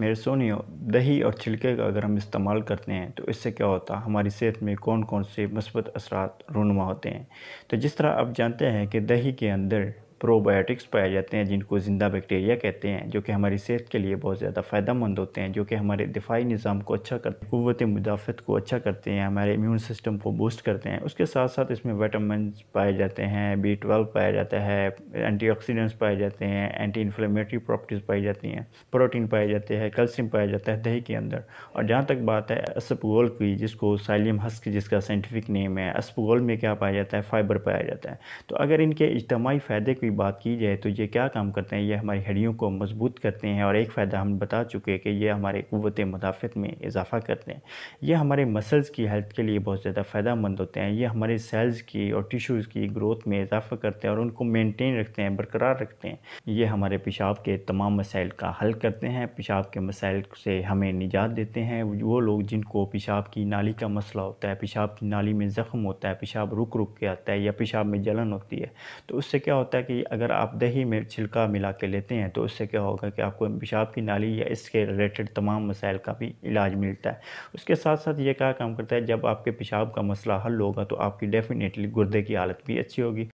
मेरे सोनियो दही और छिलके का अगर हम इस्तेमाल करते हैं तो इससे क्या होता है हमारी सेहत में कौन कौन से मस्बत असरात रूनमा होते हैं तो जिस तरह आप जानते हैं कि दही के अंदर प्रोबायोटिक्स पाए जाते हैं जिनको ज़िंदा बैक्टीरिया कहते हैं जो कि हमारी सेहत के लिए बहुत ज़्यादा फ़ायदा मंद होते हैं जो कि हमारे दिफाई निज़ाम को अच्छा करते हैं कुत मुदाफ़त को अच्छा करते हैं हमारे इम्यून सिस्टम को बूस्ट करते हैं उसके साथ साथ इसमें वाइटामिन पाए जाते हैं बी ट्वेल्व पाया जाता है एंटी ऑक्सीडेंट्स पाए जाते हैं एंटी इन्फ्लेमेटरी प्रॉपर्टीज़ पाई जाती हैं प्रोटीन पाए जाते हैं कैल्शियम पाया जाता है दही के अंदर और जहाँ तक बात है असपगोल की जिसको साइलियम हस्क जिसका साइंटिफिक नेम है असपगोल में क्या पाया जाता है फाइबर पाया जाता है तो अगर इनके इजतमाही फ़ायदे की की बात की जाए तो ये क्या काम करते हैं ये हमारी हड्डियों को मजबूत करते हैं और एक फ़ायदा हम बता चुके हैं कि ये हमारे क़वत मुदाफ़त में इजाफ़ा करते हैं ये हमारे मसल्स की हेल्थ के लिए बहुत ज़्यादा फ़ायदा मंद होते हैं ये हमारे सेल्स की और टिश्यूज़ की ग्रोथ में इजाफ़ा करते हैं और उनको मेनटेन रखते हैं बरकरार रखते हैं ये हमारे पेशाब के तमाम मसाइल का हल करते हैं पेशाब के मसाइल से हमें निजात देते हैं वो लोग जिनको पेशाब की नाली का मसला होता है पेशाब की नाली में जख्म होता है पेशाब रुक रुक के आता है या पेशाब में जलन होती है तो उससे क्या होता है कि कि अगर आप दही में छिलका मिला के लेते हैं तो उससे क्या होगा कि आपको पेशाब की नाली या इसके रिलेटेड तमाम मसाइल का भी इलाज मिलता है उसके साथ साथ ये क्या काम करता है जब आपके पेशाब का मसला हल होगा तो आपकी डेफ़िनेटली गुर्दे की हालत भी अच्छी होगी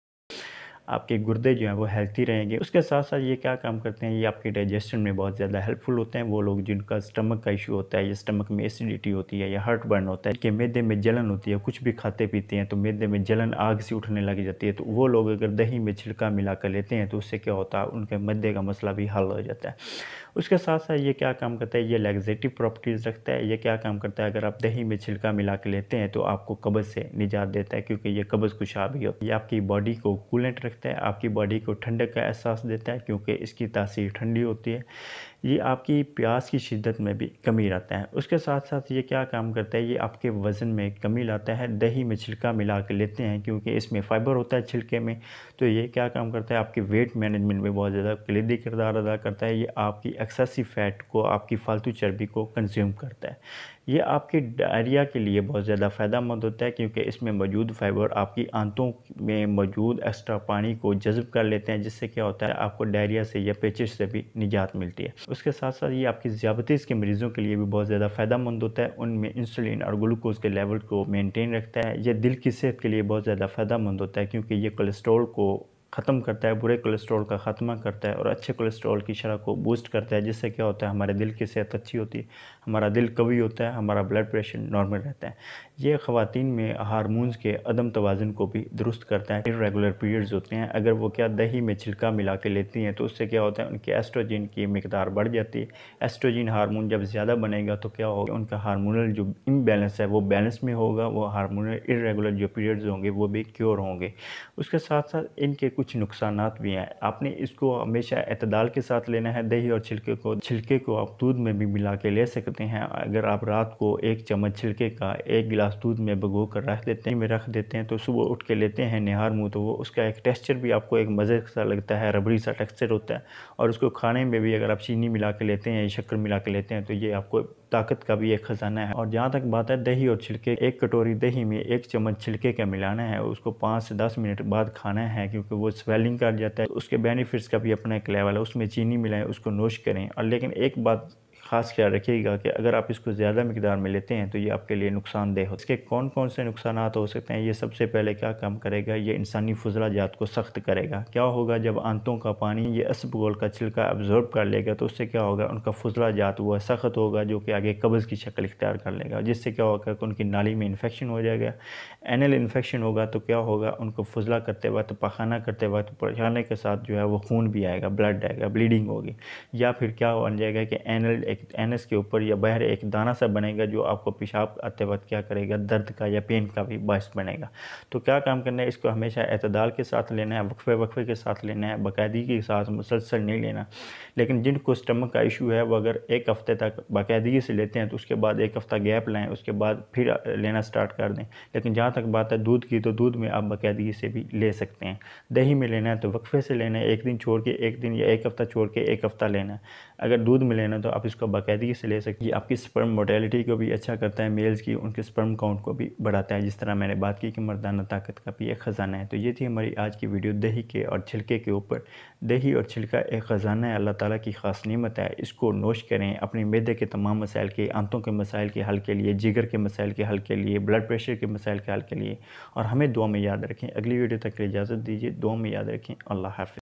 आपके गुर्दे जो हैं वो हेल्थी रहेंगे उसके साथ साथ ये क्या काम करते हैं ये आपके डाइजेशन में बहुत ज़्यादा हेल्पफुल होते हैं वो लोग जिनका स्टमक का इशू होता है या स्टमक में एसिडिटी होती है या हार्ट बर्न होता है कि मैदे में जलन होती है कुछ भी खाते पीते हैं तो मैदे में जलन आग से उठने लग जाती है तो वो लोग अगर दही में छिड़का मिला कर लेते हैं तो उससे क्या होता है उनके मैदे का मसला भी हल हो जाता है उसके साथ साथ ये क्या काम करता है ये लैगजेटिव प्रॉपर्टीज़ रखता है ये क्या काम करता है अगर आप दही में छिलका मिला के लेते हैं तो आपको कब्ज़ से निजात देता है क्योंकि ये कब्ज़ आ भी होती है आपकी बॉडी को कूलेंट रखता सकते हैं आपकी बॉडी को ठंडक का एहसास देता है क्योंकि इसकी तासीर ठंडी होती है ये आपकी प्यास की शिद्दत में भी कमी लाता है उसके साथ साथ ये क्या काम करता है ये आपके वज़न में कमी लाता है दही में छिलका मिला के लेते हैं क्योंकि इसमें फ़ाइबर होता है छिलके में तो ये क्या काम करता है आपके वेट मैनेजमेंट में बहुत ज़्यादा कलीदी किरदार अदा करता है ये आपकी एक्सेसिव फैट को आपकी फालतू चर्बी को कंज्यूम करता है ये आपके डायरिया के लिए बहुत ज़्यादा फ़ायदा होता है क्योंकि इसमें मौजूद फाइबर आपकी आंतों में मौजूद एक्स्ट्रा पानी पानी को जज्ब कर लेते हैं जिससे क्या होता है आपको डायरिया से या पेचिश से भी निजात मिलती है उसके साथ साथ ये आपकी ज़्यादतीस के मरीज़ों के लिए भी बहुत ज़्यादा फ़ायदा मंद होता है उनमें इंसुलिन और ग्लूकोज के लेवल को मेनटेन रखता है यह दिल की सेहत के लिए बहुत ज़्यादा फ़ायदा मंद होता है क्योंकि ये कोलेस्ट्रोल को ख़त्म करता है बुरे कोलेस्ट्रॉल का ख़त्मा करता है और अच्छे कोलेस्ट्रॉल की शरह को बूस्ट करता है जिससे क्या होता है हमारे दिल की सेहत अच्छी होती है हमारा दिल कवी होता है हमारा ब्लड प्रेशर नॉर्मल रहता है ये ख़वान में हारमोन्स के अदम तोज़न को भी दुरुस्त करता है इरेगुलर पीरियड्स होते हैं अगर वो क्या दही में छिलका मिला के लेती हैं तो उससे क्या होता है उनके एस्ट्रोजिन की मकदार बढ़ जाती है एस्ट्रोजिन हारमोन जब ज़्यादा बनेगा तो क्या होगा उनका हारमोनल जो इम्बेलेंस है वो बैलेंस में होगा वो हारमोनल इरेगुलर जो पीरियड्स होंगे वो भी क्योर होंगे उसके साथ साथ इनके कुछ नुकसान भी हैं आपने इसको हमेशा अतदाल के साथ लेना है दही और छिलके को छिलके को आप दूध में भी मिला के ले सकते हैं अगर आप रात को एक चम्मच छिलके का एक गिलास दूध में भगो कर रख देते हैं में रख देते हैं तो सुबह उठ के लेते हैं निहार मुँह तो वो उसका एक टेक्स्चर भी आपको एक मज़े सा लगता है रबड़ी सा टेक्स्चर होता है और उसको खाने में भी अगर आप चीनी मिला के लेते हैं या शक्कर मिला के लेते हैं तो ये आपको ताकत का भी एक ख़जाना है और जहाँ तक बात है दही और छिलके एक कटोरी दही में एक चम्मच छिलके का मिलाना है उसको पाँच से दस मिनट बाद खाना है क्योंकि वो स्वेलिंग कर जाता है उसके बेनिफिट्स का भी अपना एक लेवल है उसमें चीनी मिलाएं उसको नोश करें और लेकिन एक बात ख़ास ख्याल रखिएगा कि अगर आप इसको ज़्यादा मकदार में लेते हैं तो ये आपके लिए नुकसानदेह हो इसके कौन कौन से नुकसान हो सकते हैं ये सबसे पहले क्या काम करेगा ये इंसानी फजला जात को सख्त करेगा क्या होगा जब आंतों का पानी ये असबगोल का छिलका एब्जॉर्ब कर लेगा तो उससे क्या होगा उनका फजला जात वह सख्त होगा जो कि आगे कब्ज़ की शक्ल इख्तियार कर लेगा जिससे क्या होगा कि उनकी नाली में इन्फेक्शन हो जाएगा एनल इन्फेक्शन होगा तो क्या होगा उनको फजला करते वक्त पखाना करते वक्त पखाने के साथ जो है वो खून भी आएगा ब्लड आएगा ब्लीडिंग होगी या फिर क्या बन जाएगा कि एनल एक एनएस के ऊपर या बाहर एक दाना सा बनेगा जो आपको पेशाब आते वक्त क्या करेगा दर्द का या पेन का भी बायस बनेगा तो क्या काम करना है इसको हमेशा अतदाल के साथ लेना है वक्फे वक्फे के साथ लेना है बाकायदगी के साथ मुसलसल नहीं लेना लेकिन जिनको स्टमक का इशू है वो अगर एक हफ़्ते तक बाकायदगी से लेते हैं तो उसके बाद एक हफ़्ता गैप लाएँ उसके बाद फिर लेना स्टार्ट कर दें लेकिन जहाँ तक बात है दूध की तो दूध में आप बाकायदगी से भी ले सकते हैं दही में लेना है तो वक्फे से लेना है एक दिन छोड़ के एक दिन या एक हफ़्ता छोड़ के एक हफ़्ता लेना है अगर दूध में लेना तो आप इसको बाकायदगी से ले सकती है आपकी स्पर्म मोटेलिटी को भी अच्छा करता है मेल्स की उनके स्पर्म काउंट को भी बढ़ाता है जिस तरह मैंने बात की कि मर्दाना ताकत का भी एक ख़जाना है तो ये थी हमारी आज की वीडियो दही के और छिलके के ऊपर दही और छिलका एक ख़जाना है अल्लाह ताली की खास नियमत है इसको नोश करें अपने मैदे के तमाम मसाइल के आंतों के मसाइल के हल के लिए जिगर के मसाइल के हल के लिए ब्लड प्रेशर के मसाइल के हल के लिए और हमें दुआ में याद रखें अगली वीडियो तक इजाज़त दीजिए दुआ में याद रखें अल्लाह हाफि